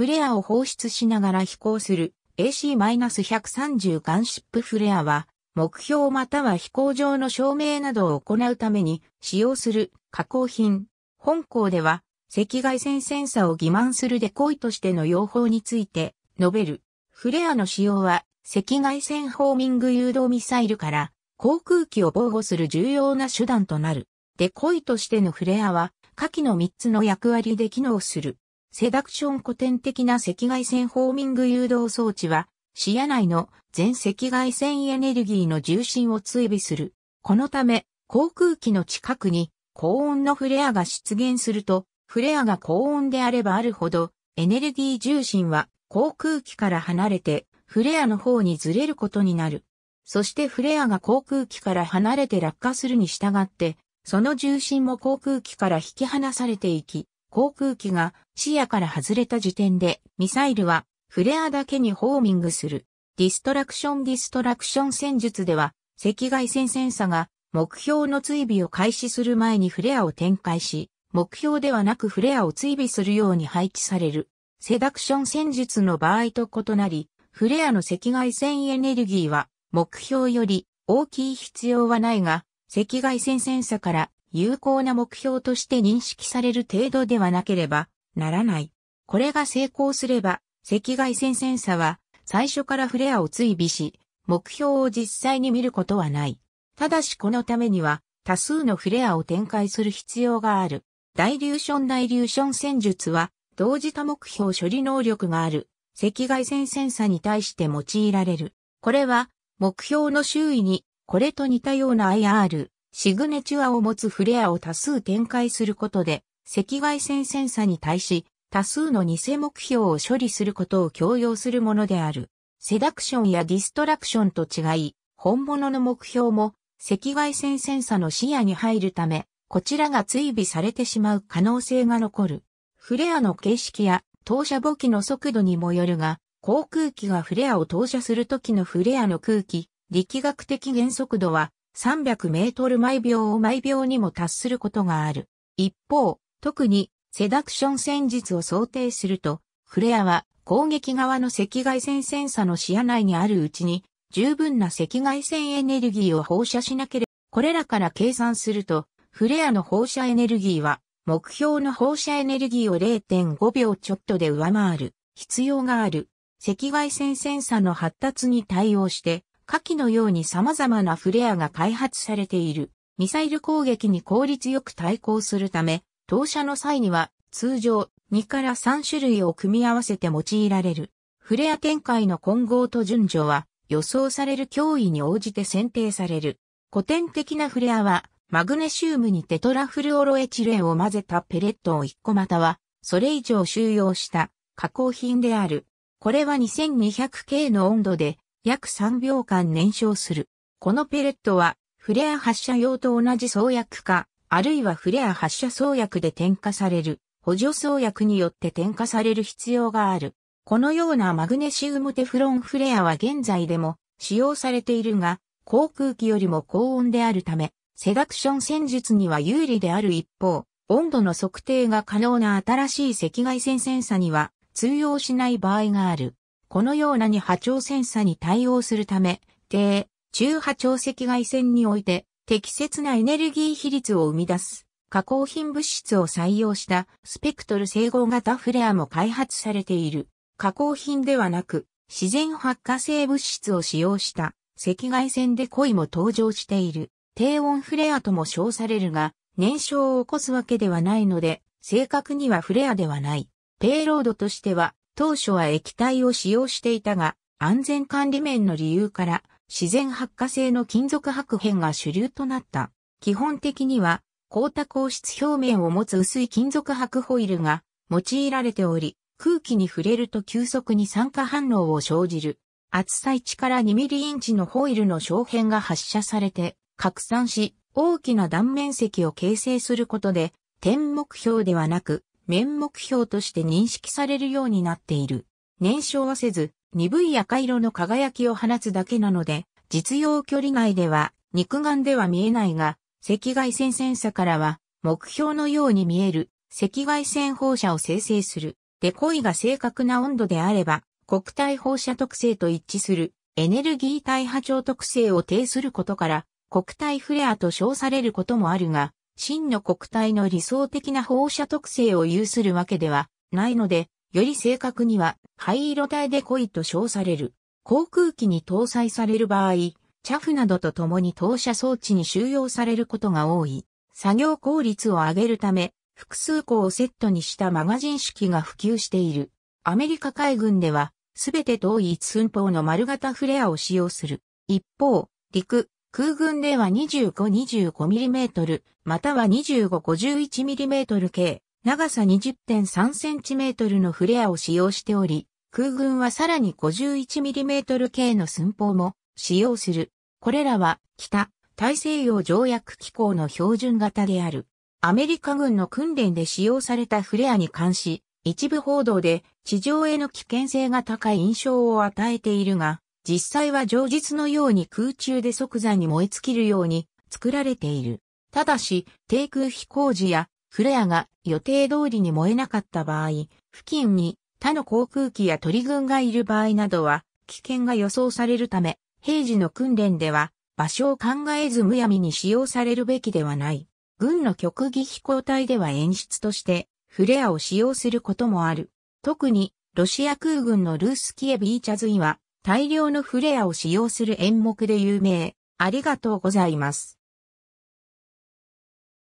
フレアを放出しながら飛行する AC-130 ガンシップフレアは、目標または飛行場の照明などを行うために使用する加工品。本校では、赤外線センサを欺瞞するデコイとしての用法について述べる。フレアの使用は、赤外線ホーミング誘導ミサイルから航空機を防護する重要な手段となる。デコイとしてのフレアは、下記の3つの役割で機能する。セダクション古典的な赤外線ホーミング誘導装置は、視野内の全赤外線エネルギーの重心を追尾する。このため、航空機の近くに高温のフレアが出現すると、フレアが高温であればあるほど、エネルギー重心は航空機から離れて、フレアの方にずれることになる。そしてフレアが航空機から離れて落下するに従って、その重心も航空機から引き離されていき、航空機が視野から外れた時点で、ミサイルはフレアだけにホーミングする。ディストラクションディストラクション戦術では、赤外線センサが目標の追尾を開始する前にフレアを展開し、目標ではなくフレアを追尾するように配置される。セダクション戦術の場合と異なり、フレアの赤外線エネルギーは目標より大きい必要はないが、赤外線センサから有効な目標として認識される程度ではなければならない。これが成功すれば、赤外線センサは最初からフレアを追尾し、目標を実際に見ることはない。ただしこのためには多数のフレアを展開する必要がある。ダイリューションダイリューション戦術は同時多目標処理能力がある赤外線センサに対して用いられる。これは目標の周囲にこれと似たような IR、シグネチュアを持つフレアを多数展開することで、赤外線センサに対し、多数の偽目標を処理することを強要するものである。セダクションやディストラクションと違い、本物の目標も赤外線センサの視野に入るため、こちらが追尾されてしまう可能性が残る。フレアの形式や投射簿記の速度にもよるが、航空機がフレアを投射するときのフレアの空気、力学的原速度は300メートル毎秒を毎秒にも達することがある。一方、特にセダクション戦術を想定すると、フレアは攻撃側の赤外線センサの視野内にあるうちに、十分な赤外線エネルギーを放射しなければ、これらから計算すると、フレアの放射エネルギーは、目標の放射エネルギーを0.5秒ちょっとで上回る必要がある。赤外線センサの発達に対応して、下記のように様々なフレアが開発されている。ミサイル攻撃に効率よく対抗するため、投射の際には通常2から3種類を組み合わせて用いられる。フレア展開の混合と順序は予想される脅威に応じて選定される。古典的なフレアはマグネシウムにテトラフルオロエチレンを混ぜたペレットを1個またはそれ以上収容した加工品である。これは2200 k の温度で約3秒間燃焼する。このペレットはフレア発射用と同じ創薬か、あるいはフレア発射創薬で添加される、補助創薬によって添加される必要がある。このようなマグネシウムテフロンフレアは現在でも使用されているが、航空機よりも高温であるため、セダクション戦術には有利である一方、温度の測定が可能な新しい赤外線センサには通用しない場合がある。このようなに波長センサに対応するため、低、中波長赤外線において適切なエネルギー比率を生み出す加工品物質を採用したスペクトル整合型フレアも開発されている。加工品ではなく自然発火性物質を使用した赤外線で恋も登場している。低温フレアとも称されるが燃焼を起こすわけではないので正確にはフレアではない。ペイロードとしては当初は液体を使用していたが、安全管理面の理由から、自然発火性の金属白片が主流となった。基本的には、光沢硬質表面を持つ薄い金属白ホイルが用いられており、空気に触れると急速に酸化反応を生じる。厚さ1から2ミリインチのホイルの小片が発射されて拡散し、大きな断面積を形成することで、点目標ではなく、面目標として認識されるようになっている。燃焼はせず、鈍い赤色の輝きを放つだけなので、実用距離外では肉眼では見えないが、赤外線センサからは目標のように見える赤外線放射を生成する。デコイが正確な温度であれば、国体放射特性と一致するエネルギー体波長特性を呈することから、国体フレアと称されることもあるが、真の国体の理想的な放射特性を有するわけではないので、より正確には灰色体で濃いと称される。航空機に搭載される場合、チャフなどと共に投射装置に収容されることが多い。作業効率を上げるため、複数個をセットにしたマガジン式が普及している。アメリカ海軍では、すべて遠い一寸法の丸型フレアを使用する。一方、陸、空軍では 25-25mm、または 25-51mm 系、長さ 20.3cm のフレアを使用しており、空軍はさらに 51mm 系の寸法も使用する。これらは北大西洋条約機構の標準型である。アメリカ軍の訓練で使用されたフレアに関し、一部報道で地上への危険性が高い印象を与えているが、実際は上実のように空中で即座に燃え尽きるように作られている。ただし、低空飛行時やフレアが予定通りに燃えなかった場合、付近に他の航空機や鳥群がいる場合などは危険が予想されるため、平時の訓練では場所を考えずむやみに使用されるべきではない。軍の極技飛行隊では演出としてフレアを使用することもある。特にロシア空軍のルースキエ・ビーチャズイは大量のフレアを使用する演目で有名。ありがとうございます。